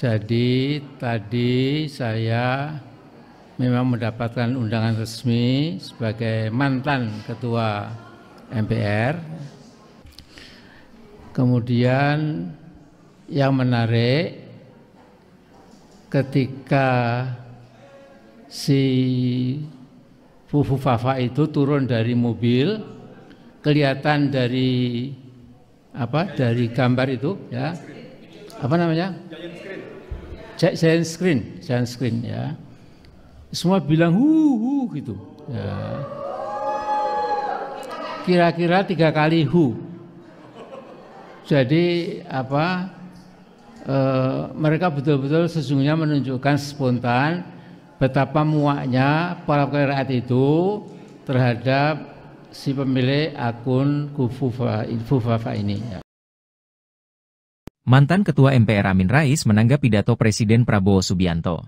Jadi tadi saya memang mendapatkan undangan resmi sebagai mantan ketua MPR. Kemudian yang menarik ketika si Fufu Fafa itu turun dari mobil kelihatan dari apa dari gambar itu ya apa namanya saya screen, saya screen ya. Semua bilang hu hu gitu. Ya. Kira-kira tiga kali hu. Jadi apa? E, mereka betul-betul sesungguhnya menunjukkan spontan betapa muaknya para keraat itu terhadap si pemilik akun Kufufa ini. Ya. Mantan Ketua MPR Amin Rais menanggapi pidato Presiden Prabowo Subianto.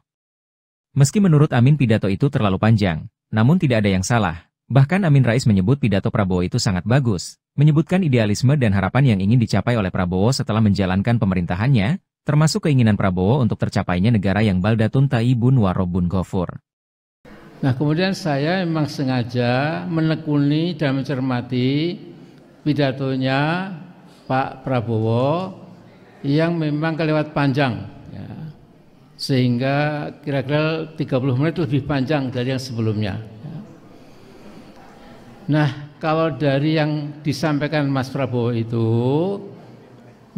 Meski menurut Amin pidato itu terlalu panjang, namun tidak ada yang salah. Bahkan Amin Rais menyebut pidato Prabowo itu sangat bagus, menyebutkan idealisme dan harapan yang ingin dicapai oleh Prabowo setelah menjalankan pemerintahannya, termasuk keinginan Prabowo untuk tercapainya negara yang baldatun taibun warobun gofur. Nah kemudian saya memang sengaja menekuni dan mencermati pidatonya Pak Prabowo yang memang kelewat panjang ya. sehingga kira-kira 30 menit lebih panjang dari yang sebelumnya ya. nah kalau dari yang disampaikan Mas Prabowo itu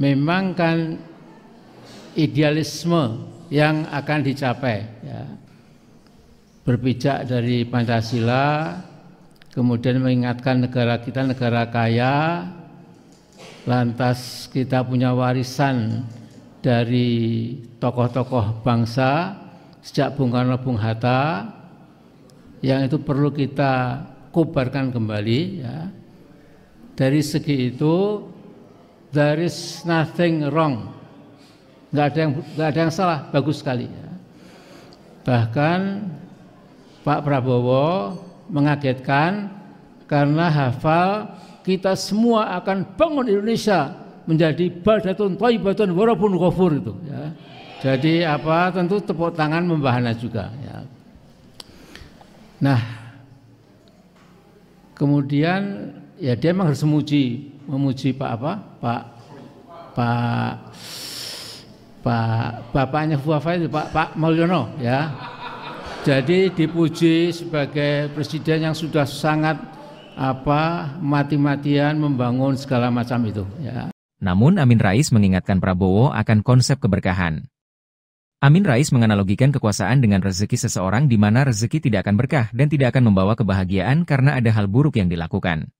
memang kan idealisme yang akan dicapai ya. berpijak dari Pancasila kemudian mengingatkan negara kita negara kaya lantas kita punya warisan dari tokoh-tokoh bangsa sejak Bung Karno Bung Hatta yang itu perlu kita kubarkan kembali ya. Dari segi itu there is nothing wrong. Enggak ada yang nggak ada yang salah, bagus sekali ya. Bahkan Pak Prabowo mengagetkan karena hafal kita semua akan bangun Indonesia menjadi badatun taibatun warabun ghafur itu ya. Jadi apa tentu tepuk tangan membahana juga ya. Nah, kemudian ya dia memang harus memuji memuji Pak apa? Pak Pak Pak bapaknya Fuafa itu Pak Pak Mulyono ya. Jadi dipuji sebagai presiden yang sudah sangat apa mati-matian membangun segala macam itu. Ya. Namun Amin Rais mengingatkan Prabowo akan konsep keberkahan. Amin Rais menganalogikan kekuasaan dengan rezeki seseorang di mana rezeki tidak akan berkah dan tidak akan membawa kebahagiaan karena ada hal buruk yang dilakukan.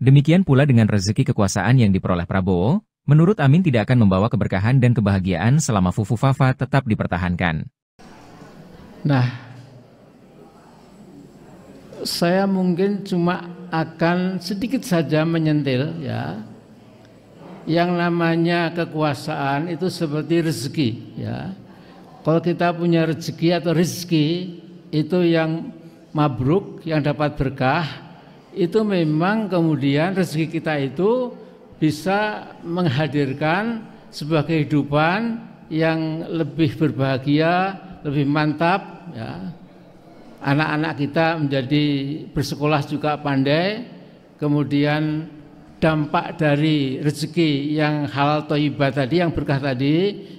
Demikian pula dengan rezeki kekuasaan yang diperoleh Prabowo, menurut Amin tidak akan membawa keberkahan dan kebahagiaan selama Fufu Fafa tetap dipertahankan. Nah, saya mungkin cuma akan sedikit saja menyentil ya. Yang namanya kekuasaan itu seperti rezeki ya. Kalau kita punya rezeki atau rezeki itu yang mabruk, yang dapat berkah, itu memang kemudian rezeki kita itu bisa menghadirkan sebuah kehidupan yang lebih berbahagia, lebih mantap ya anak-anak kita menjadi bersekolah juga pandai, kemudian dampak dari rezeki yang halal toibah tadi, yang berkah tadi,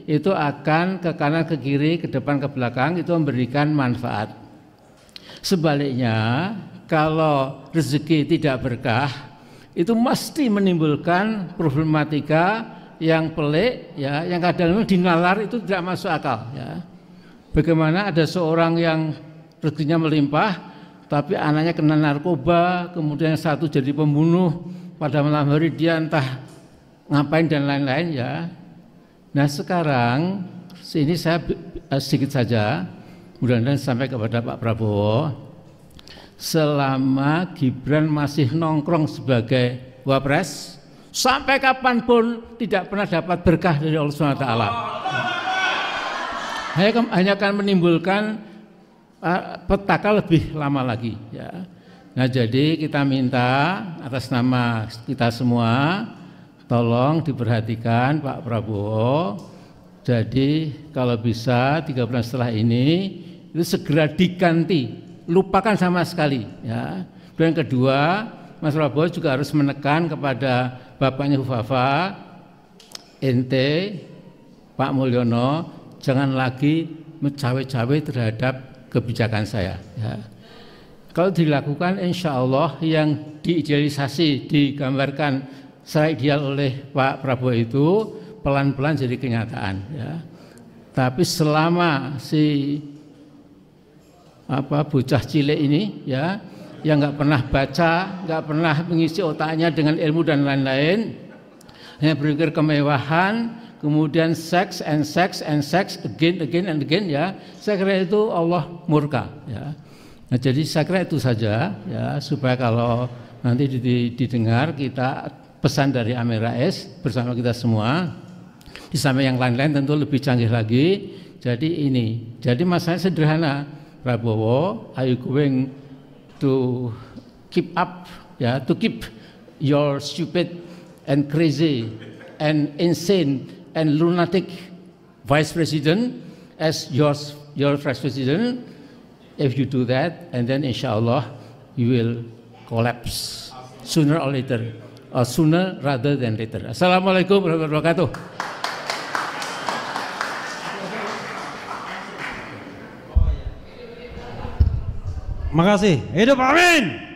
itu akan ke kanan, ke kiri, ke depan, ke belakang, itu memberikan manfaat. Sebaliknya, kalau rezeki tidak berkah, itu mesti menimbulkan problematika yang pelik, ya, yang kadang-kadang dinalar itu tidak masuk akal. Ya. Bagaimana ada seorang yang rezekinya melimpah, tapi anaknya kena narkoba, kemudian satu jadi pembunuh, pada malam hari dia entah ngapain dan lain-lain ya. Nah sekarang ini saya eh, sedikit saja, mudah-mudahan sampai kepada Pak Prabowo, selama Gibran masih nongkrong sebagai wapres, sampai kapanpun tidak pernah dapat berkah dari Allah SWT. Hanya akan menimbulkan Eh, petaka lebih lama lagi ya. Nah, jadi kita minta atas nama kita semua tolong diperhatikan Pak Prabowo. Jadi kalau bisa tiga bulan setelah ini itu segera diganti, lupakan sama sekali ya. Dan yang kedua, Mas Prabowo juga harus menekan kepada bapaknya Hufafa ente Pak Mulyono jangan lagi mencawe-cawe terhadap kebijakan saya. Ya. Kalau dilakukan insya Allah yang diidealisasi, digambarkan secara ideal oleh Pak Prabowo itu pelan-pelan jadi kenyataan. Ya. Tapi selama si apa bocah cilik ini ya yang nggak pernah baca, nggak pernah mengisi otaknya dengan ilmu dan lain-lain, hanya berpikir kemewahan, kemudian seks and seks and sex again again and again ya saya kira itu Allah murka ya nah, jadi saya kira itu saja ya supaya kalau nanti didengar kita pesan dari Amir Rais bersama kita semua di samping yang lain-lain tentu lebih canggih lagi jadi ini jadi masanya sederhana Prabowo are you going to keep up ya to keep your stupid and crazy and insane and lunatic vice president as yours, your vice president. If you do that, and then inshallah you will collapse sooner or later, or sooner rather than later. Assalamualaikum warahmatullahi wabarakatuh. Makasih. Hidup amin.